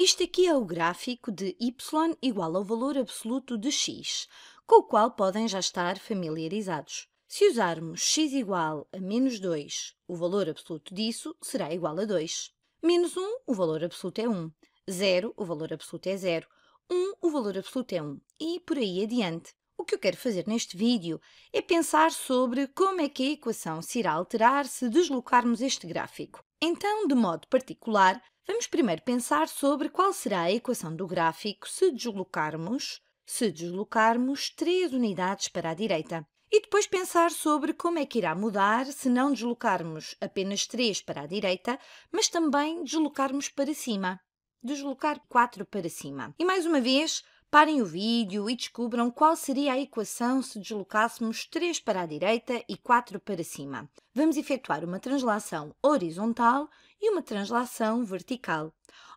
Isto aqui é o gráfico de y igual ao valor absoluto de x, com o qual podem já estar familiarizados. Se usarmos x igual a menos 2, o valor absoluto disso será igual a 2. Menos 1, o valor absoluto é 1. 0, o valor absoluto é 0. 1, o valor absoluto é 1. E por aí adiante. O que eu quero fazer neste vídeo é pensar sobre como é que a equação se irá alterar se deslocarmos este gráfico. Então, de modo particular, Vamos primeiro pensar sobre qual será a equação do gráfico se deslocarmos, se deslocarmos 3 unidades para a direita. E depois pensar sobre como é que irá mudar se não deslocarmos apenas 3 para a direita, mas também deslocarmos para cima. Deslocar 4 para cima. E mais uma vez, parem o vídeo e descubram qual seria a equação se deslocássemos 3 para a direita e 4 para cima. Vamos efetuar uma translação horizontal e uma translação vertical.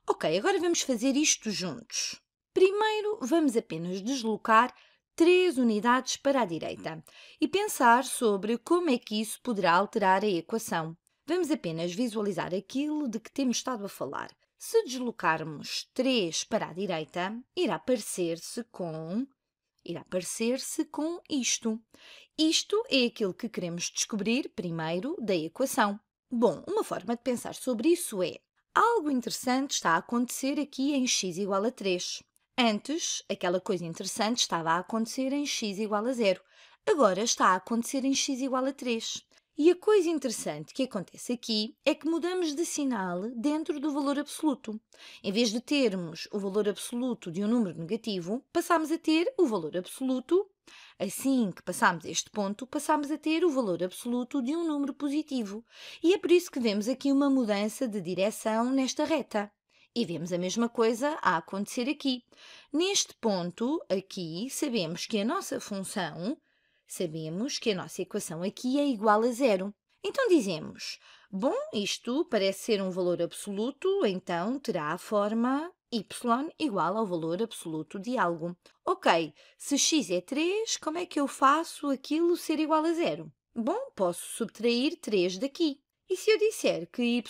Ok, agora vamos fazer isto juntos. Primeiro, vamos apenas deslocar 3 unidades para a direita e pensar sobre como é que isso poderá alterar a equação. Vamos apenas visualizar aquilo de que temos estado a falar. Se deslocarmos 3 para a direita, irá parecer-se com irá parecer-se com isto. Isto é aquilo que queremos descobrir primeiro da equação. Bom, uma forma de pensar sobre isso é: algo interessante está a acontecer aqui em x igual a 3. Antes, aquela coisa interessante estava a acontecer em x igual a 0. Agora está a acontecer em x igual a 3. E a coisa interessante que acontece aqui é que mudamos de sinal dentro do valor absoluto. Em vez de termos o valor absoluto de um número negativo, passamos a ter o valor absoluto Assim que passamos este ponto, passamos a ter o valor absoluto de um número positivo, e é por isso que vemos aqui uma mudança de direção nesta reta. E vemos a mesma coisa a acontecer aqui. Neste ponto, aqui, sabemos que a nossa função, sabemos que a nossa equação aqui é igual a zero. Então dizemos, bom, isto parece ser um valor absoluto, então terá a forma y igual ao valor absoluto de algo. Ok, se x é 3, como é que eu faço aquilo ser igual a zero? Bom, posso subtrair 3 daqui. E se eu disser que y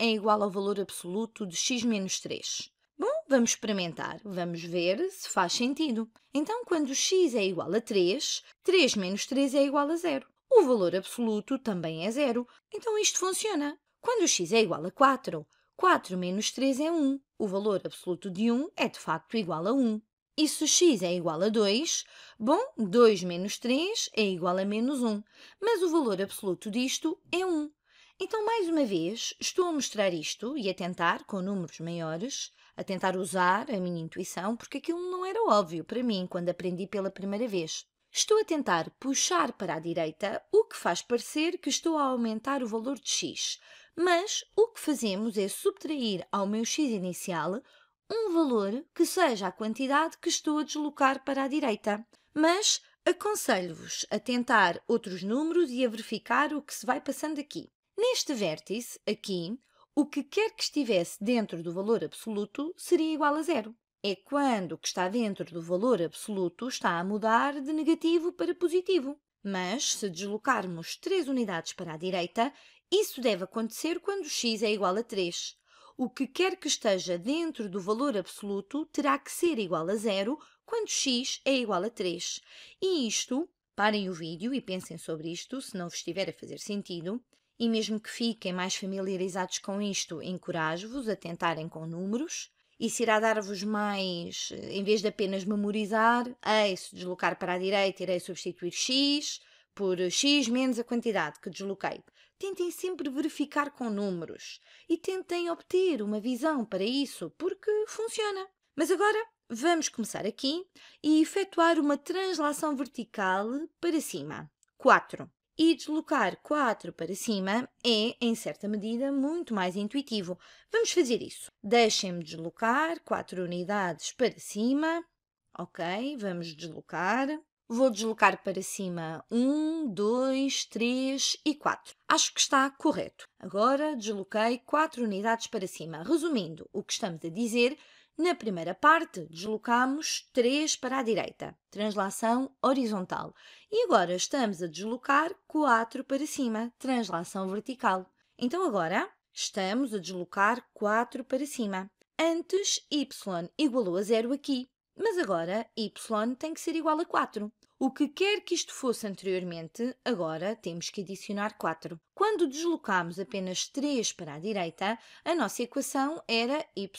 é igual ao valor absoluto de x menos 3? Bom, vamos experimentar, vamos ver se faz sentido. Então, quando x é igual a 3, 3 menos 3 é igual a zero. O valor absoluto também é zero, então isto funciona. Quando x é igual a 4, 4 menos 3 é 1 o valor absoluto de 1 é de facto igual a 1. E se x é igual a 2, bom, 2 menos 3 é igual a menos 1, mas o valor absoluto disto é 1. Então, mais uma vez, estou a mostrar isto e a tentar, com números maiores, a tentar usar a minha intuição, porque aquilo não era óbvio para mim quando aprendi pela primeira vez. Estou a tentar puxar para a direita, o que faz parecer que estou a aumentar o valor de x, mas o que fazemos é subtrair ao meu x inicial um valor que seja a quantidade que estou a deslocar para a direita. Mas aconselho-vos a tentar outros números e a verificar o que se vai passando aqui. Neste vértice, aqui, o que quer que estivesse dentro do valor absoluto seria igual a zero. É quando o que está dentro do valor absoluto está a mudar de negativo para positivo. Mas, se deslocarmos 3 unidades para a direita, isso deve acontecer quando x é igual a 3. O que quer que esteja dentro do valor absoluto terá que ser igual a zero quando x é igual a 3. E isto, parem o vídeo e pensem sobre isto, se não vos estiver a fazer sentido, e mesmo que fiquem mais familiarizados com isto, encorajo-vos a tentarem com números. Isso irá dar-vos mais, eh, em vez de apenas memorizar, ei, se deslocar para a direita, irei substituir x por x menos a quantidade que desloquei tentem sempre verificar com números e tentem obter uma visão para isso, porque funciona. Mas agora vamos começar aqui e efetuar uma translação vertical para cima. 4. E deslocar 4 para cima é, em certa medida, muito mais intuitivo. Vamos fazer isso. Deixem-me deslocar 4 unidades para cima. Ok, vamos deslocar. Vou deslocar para cima 1, 2, 3 e 4. Acho que está correto. Agora desloquei 4 unidades para cima. Resumindo o que estamos a dizer, na primeira parte deslocamos 3 para a direita, translação horizontal. E agora estamos a deslocar 4 para cima, translação vertical. Então agora estamos a deslocar 4 para cima. Antes, y igualou a zero aqui, mas agora y tem que ser igual a 4. O que quer que isto fosse anteriormente, agora temos que adicionar 4. Quando deslocámos apenas 3 para a direita, a nossa equação era y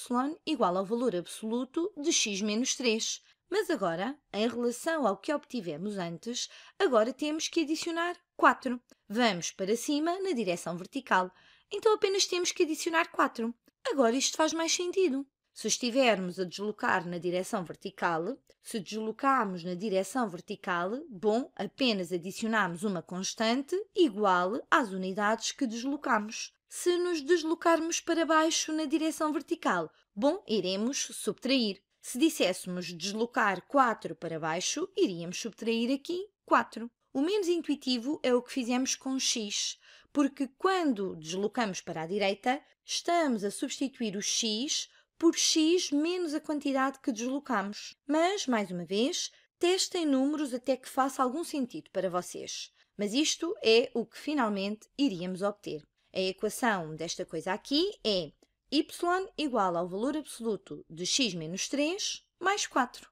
igual ao valor absoluto de x menos 3. Mas agora, em relação ao que obtivemos antes, agora temos que adicionar 4. Vamos para cima na direção vertical. Então apenas temos que adicionar 4. Agora isto faz mais sentido. Se estivermos a deslocar na direção vertical, se deslocarmos na direção vertical, bom, apenas adicionamos uma constante igual às unidades que deslocamos. Se nos deslocarmos para baixo na direção vertical, bom, iremos subtrair. Se disséssemos deslocar 4 para baixo, iríamos subtrair aqui 4. O menos intuitivo é o que fizemos com x, porque quando deslocamos para a direita, estamos a substituir o x por x menos a quantidade que deslocamos. Mas, mais uma vez, testem números até que faça algum sentido para vocês. Mas isto é o que finalmente iríamos obter. A equação desta coisa aqui é y igual ao valor absoluto de x menos 3 mais 4.